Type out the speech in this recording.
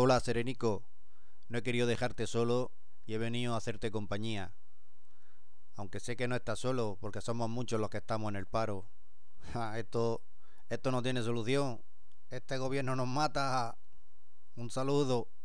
Hola, Serenico. No he querido dejarte solo y he venido a hacerte compañía. Aunque sé que no estás solo porque somos muchos los que estamos en el paro. esto, esto no tiene solución. Este gobierno nos mata. Un saludo.